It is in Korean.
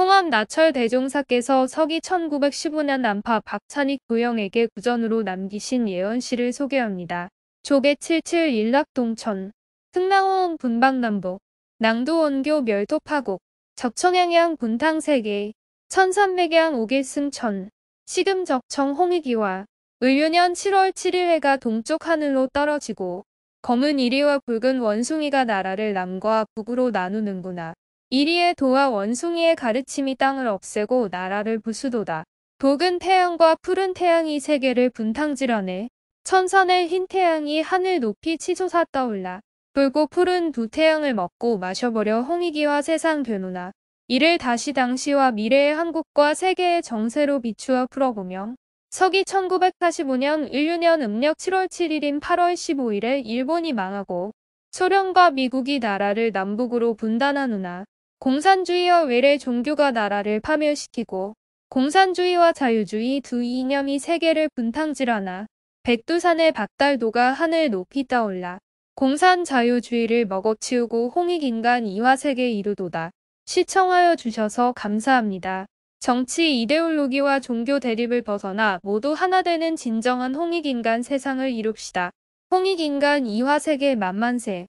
성함 나철 대종사께서 서기 1915년 남파 박찬익 도영에게 구전으로 남기신 예언시를 소개합니다. 조계 77 일락동천, 승랑호원 분방남북, 낭도원교 멸도파곡, 적청양양 분탕세계, 1 3 0양 오길승천, 시금적청 홍익이와 을유년 7월 7일 해가 동쪽 하늘로 떨어지고 검은 이리와 붉은 원숭이가 나라를 남과 북으로 나누는구나. 이리의 도와 원숭이의 가르침이 땅을 없애고 나라를 부수도다. 독은 태양과 푸른 태양이 세계를 분탕질하네. 천선의 흰 태양이 하늘 높이 치솟아 떠올라. 붉고 푸른 두 태양을 먹고 마셔버려 홍익이와 세상 되누나. 이를 다시 당시와 미래의 한국과 세계의 정세로 비추어 풀어보며 서기 1945년 1유년 음력 7월 7일인 8월 15일에 일본이 망하고 소련과 미국이 나라를 남북으로 분단하누나 공산주의와 외래 종교가 나라를 파멸시키고 공산주의와 자유주의 두 이념이 세계를 분탕질하나 백두산의 박달도가 하늘 높이 떠올라 공산 자유주의를 먹어치우고 홍익인간 이화세계 이루도다. 시청하여 주셔서 감사합니다. 정치 이데올로기와 종교 대립을 벗어나 모두 하나 되는 진정한 홍익인간 세상을 이룹시다. 홍익인간 이화세계 만만세